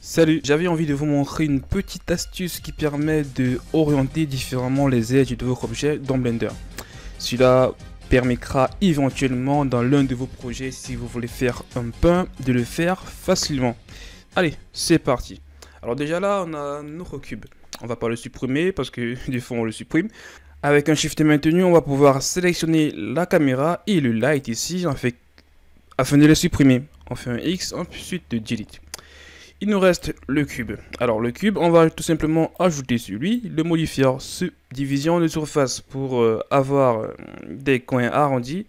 Salut, j'avais envie de vous montrer une petite astuce qui permet de orienter différemment les aides de vos objets dans Blender. Cela permettra éventuellement dans l'un de vos projets, si vous voulez faire un pain, de le faire facilement. Allez, c'est parti. Alors déjà là, on a notre cube. On va pas le supprimer parce que du fond on le supprime. Avec un shift maintenu, on va pouvoir sélectionner la caméra et le light ici afin de le supprimer. On fait un X, ensuite de delete. Il nous reste le cube. Alors le cube, on va tout simplement ajouter celui, le modifier subdivision de surface pour euh, avoir euh, des coins arrondis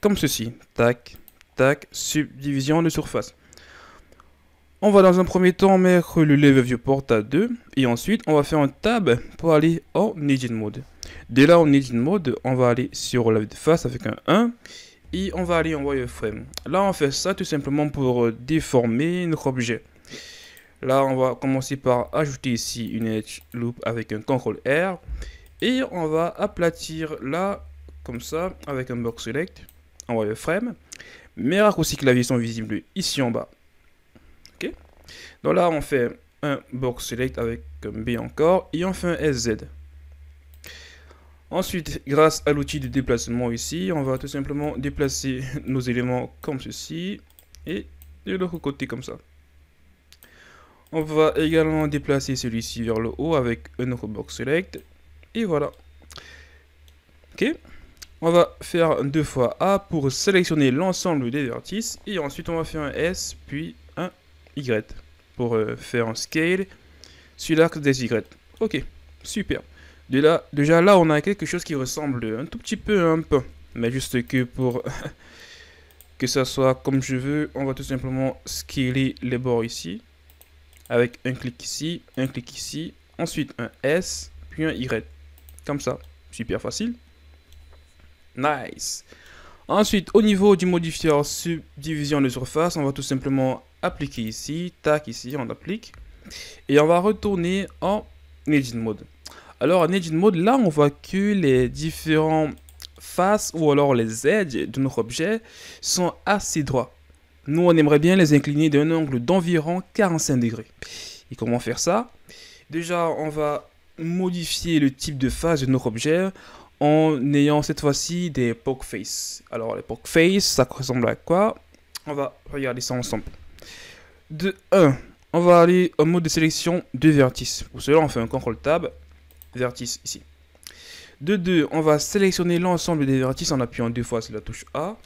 comme ceci. Tac, tac, subdivision de surface. On va dans un premier temps mettre le level viewport à 2 et ensuite on va faire un tab pour aller en edit mode. Dès là en edit mode, on va aller sur la face avec un 1 on va aller en wireframe. Là, on fait ça tout simplement pour euh, déformer notre objet. Là, on va commencer par ajouter ici une edge loop avec un CTRL R et on va aplatir là comme ça avec un box select en wireframe. Mes raccourcis clavier sont visibles ici en bas. Ok. Donc là, on fait un box select avec un B encore et on fait un SZ. Ensuite, grâce à l'outil de déplacement ici, on va tout simplement déplacer nos éléments comme ceci et de l'autre côté comme ça. On va également déplacer celui-ci vers le haut avec un autre box select et voilà. Ok. On va faire deux fois A pour sélectionner l'ensemble des vertices et ensuite on va faire un S puis un Y pour euh, faire un scale sur l'arc des Y. Ok, super là, déjà là, on a quelque chose qui ressemble un tout petit peu un peu Mais juste que pour que ça soit comme je veux, on va tout simplement scaler les bords ici. Avec un clic ici, un clic ici, ensuite un S, puis un Y. Comme ça, super facile. Nice. Ensuite, au niveau du modifier subdivision de surface, on va tout simplement appliquer ici, tac ici, on applique. Et on va retourner en Edit Mode. Alors en Edit Mode, là, on voit que les différents faces ou alors les edges de notre objet sont assez droits. Nous, on aimerait bien les incliner d'un angle d'environ 45 degrés. Et comment faire ça Déjà, on va modifier le type de face de notre objet en ayant cette fois-ci des poke face. Alors, les poke face, ça ressemble à quoi On va regarder ça ensemble. De 1, on va aller en mode de sélection de vertices. Pour cela, on fait un CTRL-TAB vertices ici. De deux on va sélectionner l'ensemble des vertices en appuyant deux fois sur la touche A.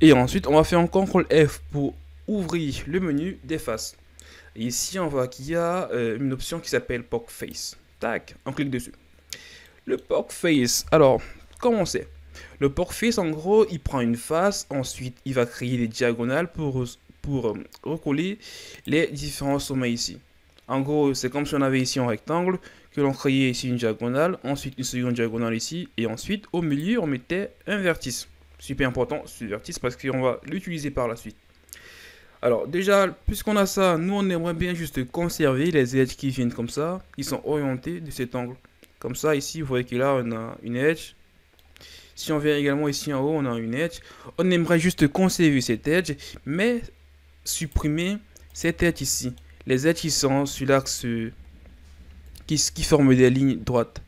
Et ensuite, on va faire un CTRL F pour ouvrir le menu des faces. ici, on voit qu'il y a euh, une option qui s'appelle pork Face. Tac, on clique dessus. Le pork Face, alors, comment c'est Le pork Face, en gros, il prend une face, ensuite, il va créer des diagonales pour, euh, recoller les différents sommets ici. En gros, c'est comme si on avait ici un rectangle, que l'on créait ici une diagonale, ensuite une seconde diagonale ici, et ensuite au milieu on mettait un vertice. Super important ce vertice parce qu'on va l'utiliser par la suite. Alors déjà, puisqu'on a ça, nous on aimerait bien juste conserver les edges qui viennent comme ça, qui sont orientés de cet angle. Comme ça ici, vous voyez qu'il là on a une edge. Si on vient également ici en haut, on a une edge. On aimerait juste conserver cette edge, mais supprimer cette edge ici. Les edges qui sont sur l'axe qui, forment des lignes droites.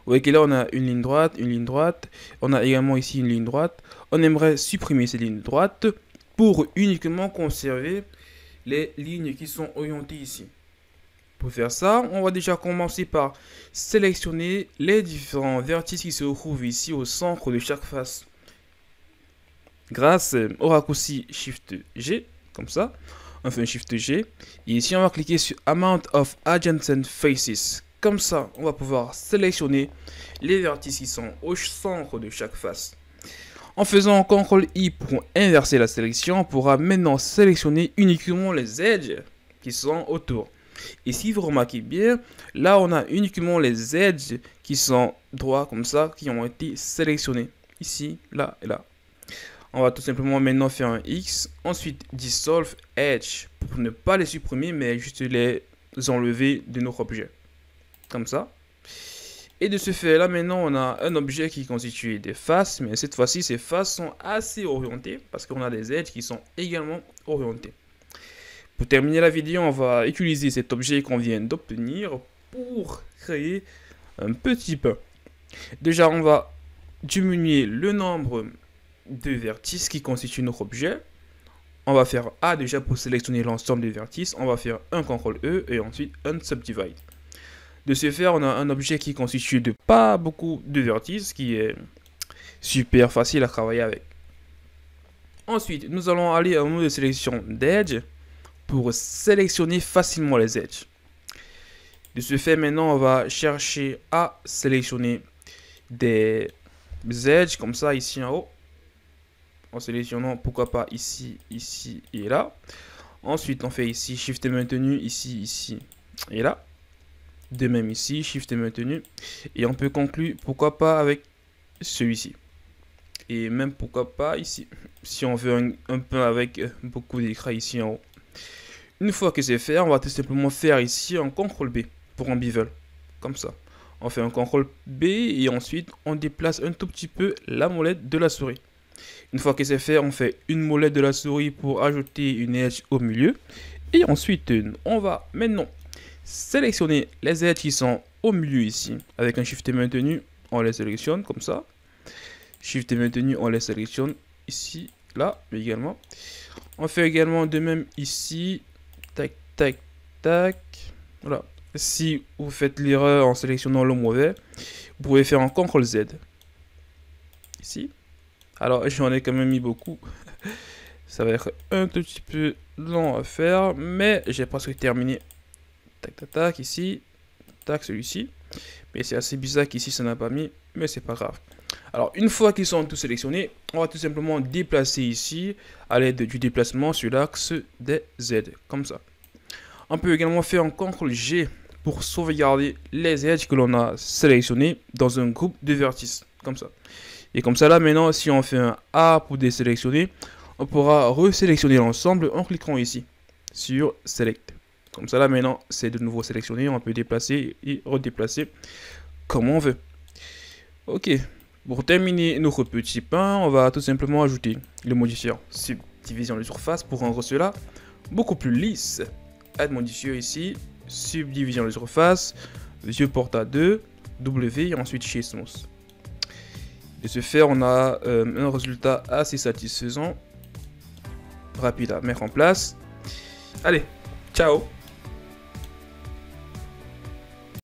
Vous voyez que là, on a une ligne droite, une ligne droite. On a également ici une ligne droite. On aimerait supprimer ces lignes droites pour uniquement conserver les lignes qui sont orientées ici. Pour faire ça, on va déjà commencer par sélectionner les différents vertices qui se trouvent ici au centre de chaque face. Grâce au euh, raccourci Shift G, comme ça, on fait un Shift G. Et ici, on va cliquer sur Amount of adjacent Faces. Comme ça, on va pouvoir sélectionner les vertices qui sont au centre de chaque face. En faisant CTRL-I pour inverser la sélection, on pourra maintenant sélectionner uniquement les edges qui sont autour. Et si vous remarquez bien, là on a uniquement les edges qui sont droits comme ça, qui ont été sélectionnés. Ici, là et là on va tout simplement maintenant faire un X. Ensuite, dissolve edge pour ne pas les supprimer, mais juste les enlever de notre objet. Comme ça. Et de ce fait, là maintenant, on a un objet qui constitue des faces, mais cette fois-ci, ces faces sont assez orientées parce qu'on a des edges qui sont également orientées. Pour terminer la vidéo, on va utiliser cet objet qu'on vient d'obtenir pour créer un petit pain. Déjà, on va diminuer le nombre deux vertices qui constituent notre objet. On va faire A déjà pour sélectionner l'ensemble des vertices. On va faire un CTRL E et ensuite un subdivide. De ce faire, on a un objet qui constitue de pas beaucoup de vertices qui est super facile à travailler avec. Ensuite, nous allons aller à mode de sélection d'edge pour sélectionner facilement les edges. De ce fait, maintenant, on va chercher à sélectionner des edges comme ça ici en haut en sélectionnant pourquoi pas ici, ici et là. Ensuite, on fait ici Shift et maintenu, ici, ici et là. De même ici, Shift et maintenu. Et on peut conclure pourquoi pas avec celui-ci. Et même pourquoi pas ici, si on veut un, peu avec euh, beaucoup d'écrans ici en haut. Une fois que c'est fait, on va tout simplement faire ici un CTRL B pour un bevel. Comme ça. On fait un CTRL B et ensuite on déplace un tout petit peu la molette de la souris. Une fois que c'est fait, on fait une molette de la souris pour ajouter une edge au milieu. Et ensuite, on va maintenant sélectionner les aides qui sont au milieu ici. Avec un Shift maintenu, on les sélectionne comme ça. Shift maintenu, on les sélectionne ici, là, également. On fait également de même ici. Tac, tac, tac. Voilà. Si vous faites l'erreur en sélectionnant le mauvais, vous pouvez faire un CTRL Z. Ici. Alors j'en ai quand même mis beaucoup. Ça va être un tout petit peu long à faire, mais j'ai presque terminé. Tac, tac, tac, ici. Tac, celui-ci. Mais c'est assez bizarre qu'ici ça n'a pas mis, mais c'est pas grave. Alors une fois qu'ils sont tous sélectionnés, on va tout simplement déplacer ici à l'aide du déplacement sur l'axe des Z, comme ça. On peut également faire un CTRL G pour sauvegarder les edges que l'on a sélectionnés dans un groupe de vertices, comme ça. Et comme ça là maintenant si on fait un A pour désélectionner, on pourra resélectionner l'ensemble en cliquant ici sur Select. Comme ça là maintenant c'est de nouveau sélectionné, on peut déplacer et redéplacer comme on veut. Ok, pour terminer notre petit pain, on va tout simplement ajouter le modifier subdivision de surface pour rendre cela beaucoup plus lisse. Add modifier ici, subdivision de surface, vieux porta 2, W, ensuite chez Smooth. De ce fait, on a euh, un résultat assez satisfaisant. Rapide à mettre en place. Allez, ciao